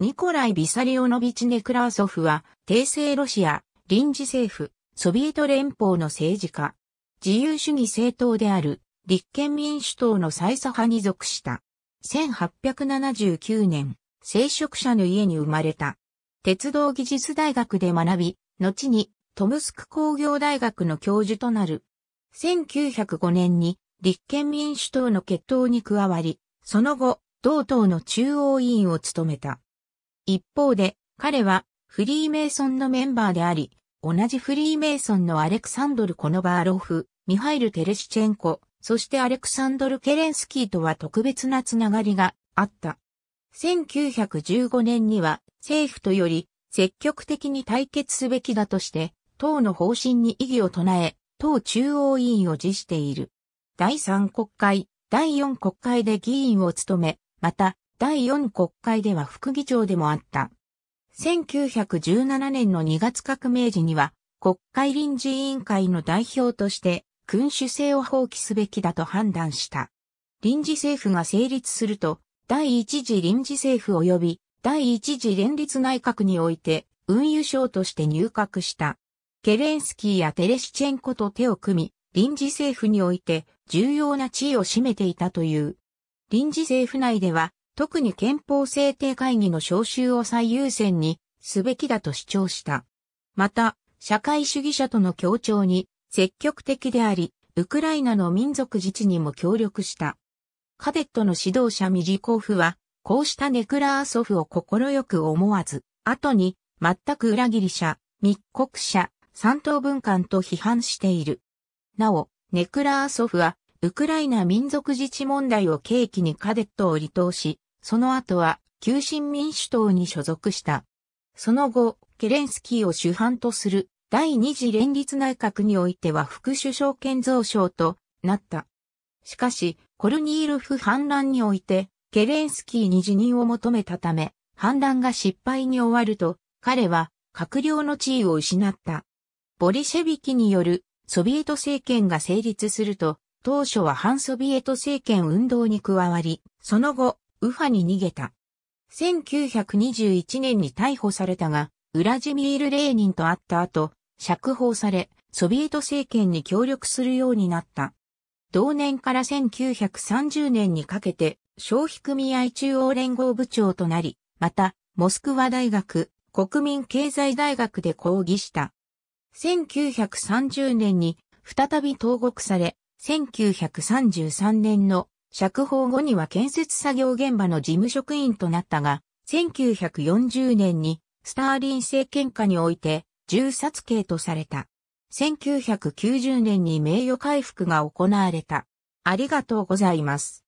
ニコライ・ビサリオノビチ・ネクラーソフは、帝政ロシア、臨時政府、ソビエト連邦の政治家、自由主義政党である、立憲民主党の最左派に属した。1879年、聖職者の家に生まれた。鉄道技術大学で学び、後にトムスク工業大学の教授となる。1905年に立憲民主党の決闘に加わり、その後、同党の中央委員を務めた。一方で、彼はフリーメイソンのメンバーであり、同じフリーメイソンのアレクサンドル・コノバーロフ、ミハイル・テレシチェンコ、そしてアレクサンドル・ケレンスキーとは特別なつながりがあった。1915年には政府とより積極的に対決すべきだとして、党の方針に異議を唱え、党中央委員を辞している。第3国会、第4国会で議員を務め、また、第4国会では副議長でもあった。1917年の2月革命時には、国会臨時委員会の代表として、君主制を放棄すべきだと判断した。臨時政府が成立すると、第一次臨時政府及び第一次連立内閣において、運輸省として入閣した。ケレンスキーやテレシチェンコと手を組み、臨時政府において重要な地位を占めていたという。臨時政府内では、特に憲法制定会議の招集を最優先にすべきだと主張した。また、社会主義者との協調に積極的であり、ウクライナの民族自治にも協力した。カデットの指導者ミジコフは、こうしたネクラーソフを快く思わず、後に、全く裏切り者、密告者、三等分間と批判している。なお、ネクラーソフは、ウクライナ民族自治問題を契機にカデットを離党し、その後は、旧新民主党に所属した。その後、ケレンスキーを主犯とする第二次連立内閣においては副首相兼増相となった。しかし、コルニールフ反乱において、ケレンスキーに辞任を求めたため、反乱が失敗に終わると、彼は閣僚の地位を失った。ボリシェビキによるソビエト政権が成立すると、当初は反ソビエト政権運動に加わり、その後、ウファに逃げた。1921年に逮捕されたが、ウラジミール・レーニンと会った後、釈放され、ソビエト政権に協力するようになった。同年から1930年にかけて、消費組合中央連合部長となり、また、モスクワ大学、国民経済大学で講義した。1930年に再び投獄され、1933年の釈放後には建設作業現場の事務職員となったが、1940年にスターリン政権下において銃殺刑とされた。1990年に名誉回復が行われた。ありがとうございます。